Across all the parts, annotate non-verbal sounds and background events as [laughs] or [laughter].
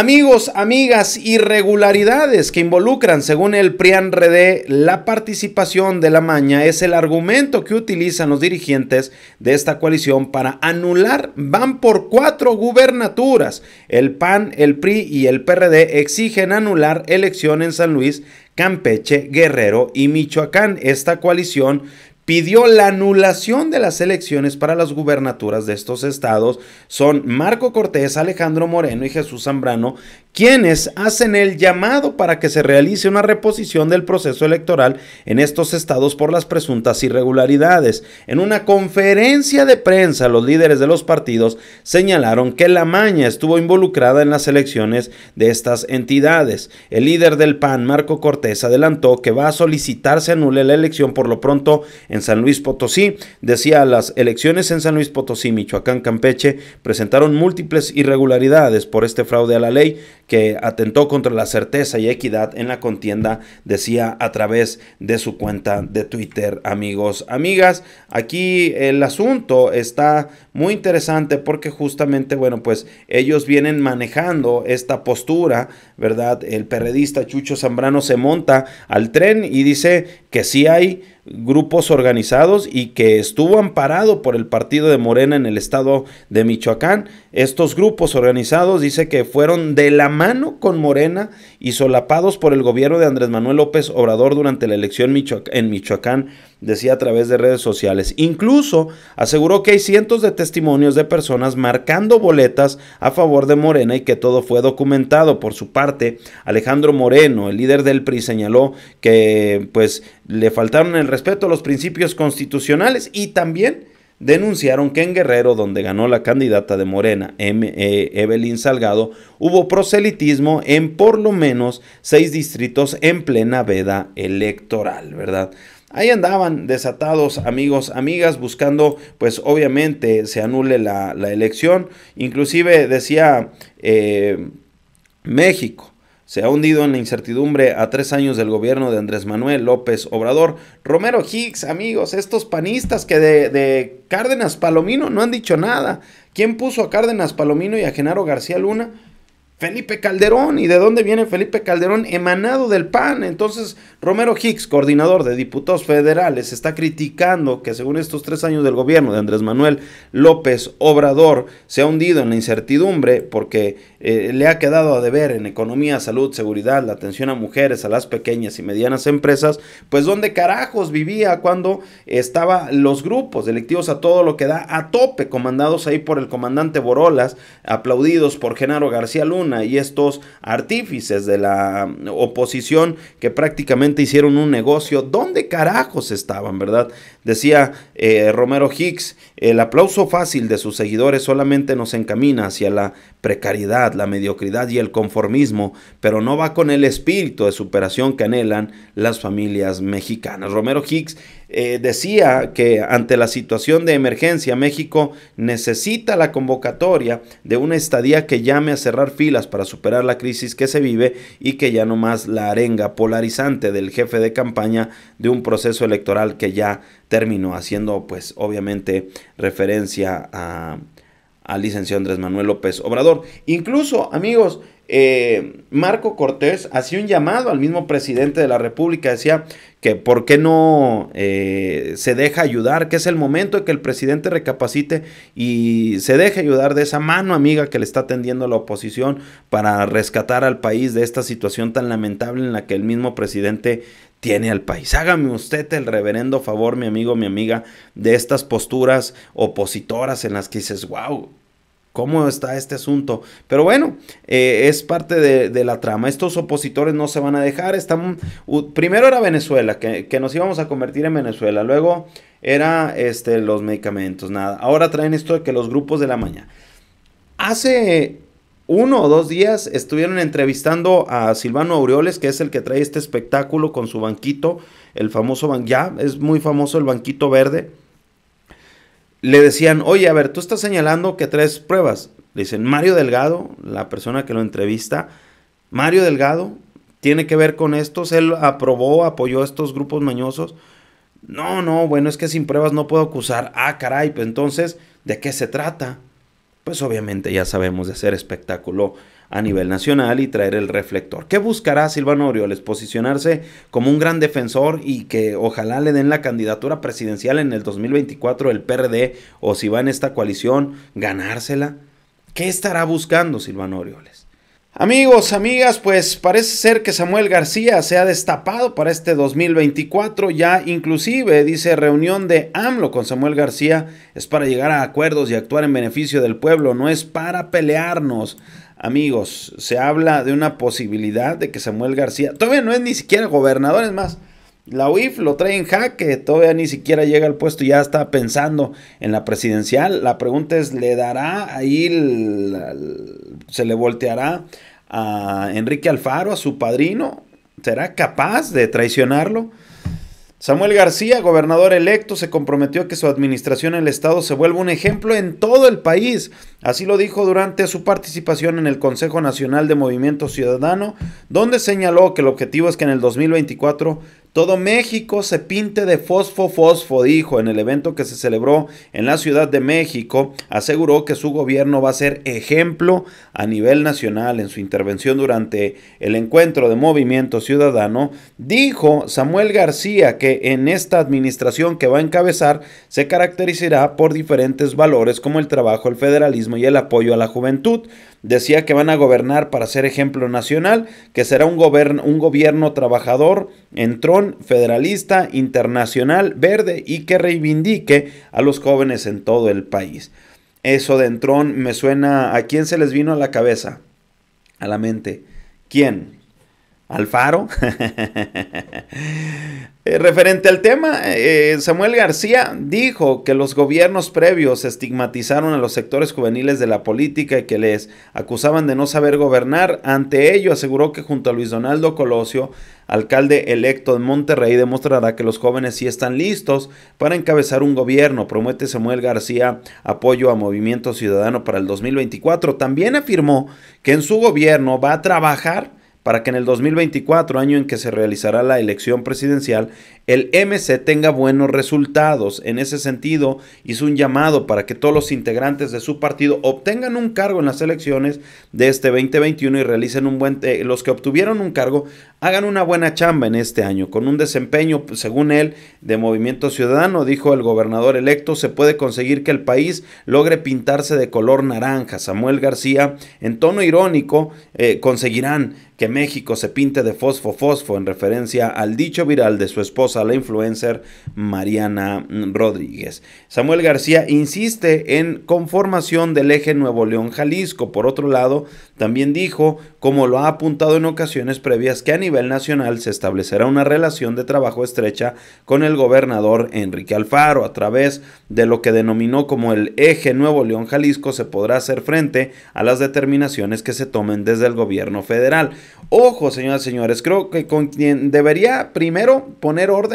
Amigos, amigas, irregularidades que involucran, según el PRIAN RD, la participación de la maña es el argumento que utilizan los dirigentes de esta coalición para anular. Van por cuatro gubernaturas. El PAN, el PRI y el PRD exigen anular elección en San Luis, Campeche, Guerrero y Michoacán. Esta coalición pidió la anulación de las elecciones para las gubernaturas de estos estados son Marco Cortés, Alejandro Moreno y Jesús Zambrano, quienes hacen el llamado para que se realice una reposición del proceso electoral en estos estados por las presuntas irregularidades. En una conferencia de prensa, los líderes de los partidos señalaron que la maña estuvo involucrada en las elecciones de estas entidades. El líder del PAN, Marco Cortés, adelantó que va a solicitar se anule la elección por lo pronto en San Luis Potosí. Decía, las elecciones en San Luis Potosí, Michoacán, Campeche presentaron múltiples irregularidades por este fraude a la ley que atentó contra la certeza y equidad en la contienda, decía a través de su cuenta de Twitter, amigos, amigas. Aquí el asunto está muy interesante porque justamente, bueno, pues ellos vienen manejando esta postura, ¿verdad? El perredista Chucho Zambrano se monta al tren y dice que sí hay grupos organizados y que estuvo amparado por el partido de Morena en el estado de Michoacán. Estos grupos organizados dice que fueron de la mano con Morena y solapados por el gobierno de Andrés Manuel López Obrador durante la elección en Michoacán decía a través de redes sociales. Incluso aseguró que hay cientos de testimonios de personas marcando boletas a favor de Morena y que todo fue documentado. Por su parte, Alejandro Moreno, el líder del PRI, señaló que pues le faltaron el respeto a los principios constitucionales y también denunciaron que en Guerrero, donde ganó la candidata de Morena, e. Evelyn Salgado, hubo proselitismo en por lo menos seis distritos en plena veda electoral, ¿verdad? Ahí andaban desatados amigos, amigas, buscando pues obviamente se anule la, elección. Inclusive decía eh, México, se ha hundido en la incertidumbre a tres años del gobierno de Andrés Manuel López Obrador. Romero Hicks, amigos, estos panistas que de, de Cárdenas Palomino no han dicho nada. ¿Quién puso a Cárdenas Palomino y a Genaro García Luna? Felipe Calderón. ¿Y de dónde viene Felipe Calderón? Emanado del PAN. Entonces, Romero Hicks, coordinador de diputados federales, está criticando que según estos tres años del gobierno de Andrés Manuel López Obrador se ha hundido en la incertidumbre porque eh, le ha quedado a deber en economía, salud, seguridad, la atención a mujeres, a las pequeñas y medianas empresas. Pues, ¿dónde carajos vivía cuando estaban los grupos delictivos a todo lo que da a tope, comandados ahí por el comandante Borolas, aplaudidos por Genaro García Luna? y estos artífices de la mm, oposición que prácticamente hicieron un negocio. ¿Dónde carajos estaban, verdad? Decía eh, Romero Hicks, el aplauso fácil de sus seguidores solamente nos encamina hacia la precariedad, la mediocridad y el conformismo, pero no va con el espíritu de superación que anhelan las familias mexicanas. Romero Hicks eh, decía que ante la situación de emergencia México necesita la convocatoria de una estadía que llame a cerrar filas para superar la crisis que se vive y que ya no más la arenga polarizante del jefe de campaña de un proceso electoral que ya terminó haciendo pues obviamente referencia a al licenciado Andrés Manuel López Obrador. Incluso, amigos, eh, Marco Cortés hacía un llamado al mismo presidente de la República, decía que por qué no eh, se deja ayudar, que es el momento de que el presidente recapacite y se deje ayudar de esa mano amiga que le está tendiendo la oposición para rescatar al país de esta situación tan lamentable en la que el mismo presidente tiene al país. Hágame usted el reverendo favor, mi amigo, mi amiga, de estas posturas opositoras en las que dices, wow, cómo está este asunto. Pero bueno, eh, es parte de, la trama. Estos opositores no se van a dejar. primero era Venezuela, que, nos íbamos a convertir en Venezuela. Luego era este, los medicamentos, nada. Ahora traen esto de que los grupos de la mañana. Hace uno o dos días estuvieron entrevistando a Silvano Aureoles, que es el que trae este espectáculo con su banquito, el famoso Ya es muy famoso el banquito verde le decían, oye, a ver, tú estás señalando que tres pruebas. dicen, Mario Delgado, la persona que lo entrevista, Mario Delgado tiene que ver con esto? él aprobó, apoyó a estos grupos mañosos. No, no, bueno, es que sin pruebas no puedo acusar. Ah, caray, pues entonces, ¿de qué se trata? Pues obviamente ya sabemos de hacer espectáculo a nivel nacional y traer el reflector. ¿Qué buscará Silvano Orioles? Posicionarse como un gran defensor y que ojalá le den la candidatura presidencial en el 2024 el PRD o si va en esta coalición, ganársela. ¿Qué estará buscando Silvano Orioles? Amigos, amigas, pues parece ser que Samuel García se ha destapado para este 2024, ya inclusive dice reunión de AMLO con Samuel García es para llegar a acuerdos y actuar en beneficio del pueblo, no es para pelearnos. Amigos, se habla de una posibilidad de que Samuel García, todavía no es ni siquiera gobernador, es más, la UIF lo trae en jaque, todavía ni siquiera llega al puesto, ya está pensando en la presidencial. La pregunta es, ¿le dará ahí, se le volteará a Enrique Alfaro, a su padrino? ¿Será capaz de traicionarlo? Samuel García, gobernador electo, se comprometió a que su administración en el Estado se vuelva un ejemplo en todo el país. Así lo dijo durante su participación en el Consejo Nacional de Movimiento Ciudadano, donde señaló que el objetivo es que en el 2024 todo México se pinte de fosfo fosfo, dijo en el evento que se celebró en la Ciudad de México. Aseguró que su gobierno va a ser ejemplo a nivel nacional. En su intervención durante el encuentro de Movimiento Ciudadano, dijo Samuel García que en esta administración que va a encabezar se caracterizará por diferentes valores como el trabajo, el federalismo y el apoyo a la juventud. Decía que van a gobernar para ser ejemplo nacional, que será un, un gobierno trabajador, entró federalista, internacional, verde y que reivindique a los jóvenes en todo el país. Eso de entrón me suena a quién se les vino a la cabeza, a la mente. ¿Quién? Alfaro. [laughs] Eh, referente al tema, eh, Samuel García dijo que los gobiernos previos estigmatizaron a los sectores juveniles de la política y que les acusaban de no saber gobernar. Ante ello, aseguró que junto a Luis Donaldo Colosio, alcalde electo de Monterrey, demostrará que los jóvenes sí están listos para encabezar un gobierno. Promete Samuel García apoyo a Movimiento Ciudadano para el 2024. También afirmó que en su gobierno va a trabajar para que en el 2024, año en que se realizará la elección presidencial, el MC tenga buenos resultados. En ese sentido, hizo un llamado para que todos los integrantes de su partido obtengan un cargo en las elecciones de este 2021 y realicen un buen... Eh, los que obtuvieron un cargo hagan una buena chamba en este año, con un desempeño, pues, según él, de Movimiento Ciudadano, dijo el gobernador electo, se puede conseguir que el país logre pintarse de color naranja. Samuel García, en tono irónico, eh, conseguirán que México se pinte de fosfo-fosfo en referencia al dicho viral de su esposa a la influencer Mariana Rodríguez. Samuel García insiste en conformación del eje Nuevo León-Jalisco. Por otro lado, también dijo, como lo ha apuntado en ocasiones previas, que a nivel nacional se establecerá una relación de trabajo estrecha con el gobernador Enrique Alfaro. A través de lo que denominó como el eje Nuevo León-Jalisco se podrá hacer frente a las determinaciones que se tomen desde el gobierno federal. Ojo, señoras y señores, creo que con quien debería primero poner orden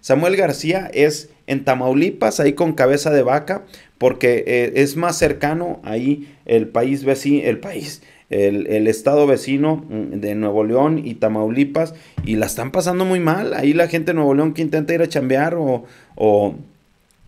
Samuel García es en Tamaulipas, ahí con cabeza de vaca, porque eh, es más cercano ahí el país vecino, el país, el, estado vecino mm, de Nuevo León y Tamaulipas, y la están pasando muy mal. Ahí la gente de Nuevo León que intenta ir a chambear o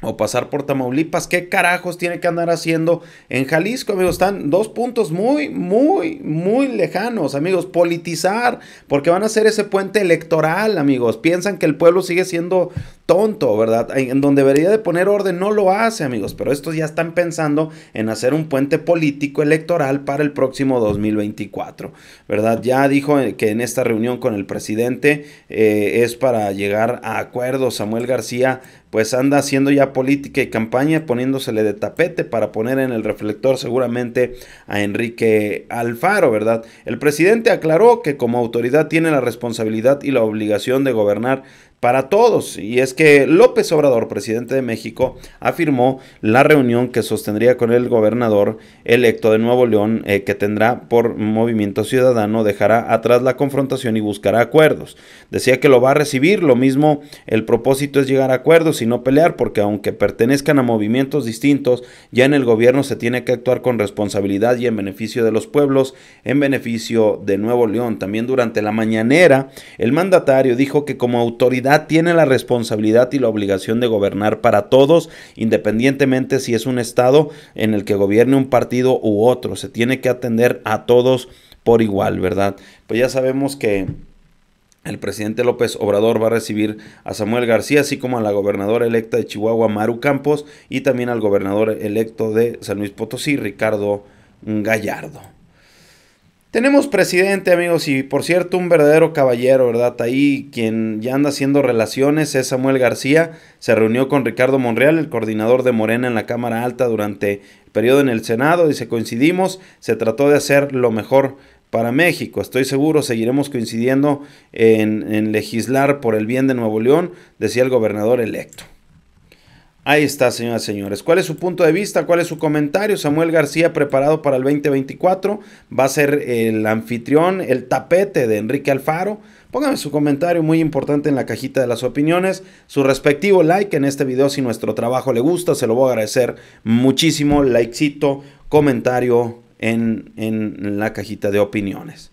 o pasar por Tamaulipas. ¿Qué carajos tiene que andar haciendo en Jalisco, amigos? Están dos puntos muy, muy, muy lejanos, amigos. Politizar, porque van a hacer ese puente electoral, amigos. Piensan que el pueblo sigue siendo tonto, ¿verdad? En donde debería de poner orden no lo hace, amigos. Pero estos ya están pensando en hacer un puente político electoral para el próximo 2024, ¿verdad? Ya dijo eh, que en esta reunión con el presidente eh, es para llegar a acuerdos. Samuel García pues anda haciendo ya política y campaña, poniéndosele de tapete para poner en el reflector seguramente a Enrique Alfaro, ¿verdad? El presidente aclaró que como autoridad tiene la responsabilidad y la obligación de gobernar para todos. Y es que López Obrador, presidente de México, afirmó la reunión que sostendría con el gobernador electo de Nuevo León, eh, que tendrá por Movimiento Ciudadano, dejará atrás la confrontación y buscará acuerdos. Decía que lo va a recibir, lo mismo el propósito es llegar a acuerdos y no pelear, porque aunque pertenezcan a movimientos distintos, ya en el gobierno se tiene que actuar con responsabilidad y en beneficio de los pueblos, en beneficio de Nuevo León. También durante la mañanera, el mandatario dijo que como autoridad tiene la responsabilidad y la obligación de gobernar para todos, independientemente si es un estado en el que gobierne un partido u otro. Se tiene que atender a todos por igual, ¿verdad? Pues ya sabemos que... El presidente López Obrador va a recibir a Samuel García, así como a la gobernadora electa de Chihuahua, Maru Campos, y también al gobernador electo de San Luis Potosí, Ricardo Gallardo. Tenemos presidente, amigos, y por cierto, un verdadero caballero, ¿verdad? Ahí quien ya anda haciendo relaciones es Samuel García. Se reunió con Ricardo Monreal, el coordinador de Morena en la Cámara Alta durante el periodo en el Senado. y se coincidimos, se trató de hacer lo mejor para México. Estoy seguro, seguiremos coincidiendo en, en legislar por el bien de Nuevo León, decía el gobernador electo. Ahí está, señoras y señores. ¿Cuál es su punto de vista? ¿Cuál es su comentario? Samuel García, preparado para el 2024, va a ser el anfitrión, el tapete de Enrique Alfaro. Póngame su comentario muy importante en la cajita de las opiniones, su respectivo like en este video si nuestro trabajo le gusta, se lo voy a agradecer muchísimo, likecito, comentario en, en la cajita de opiniones.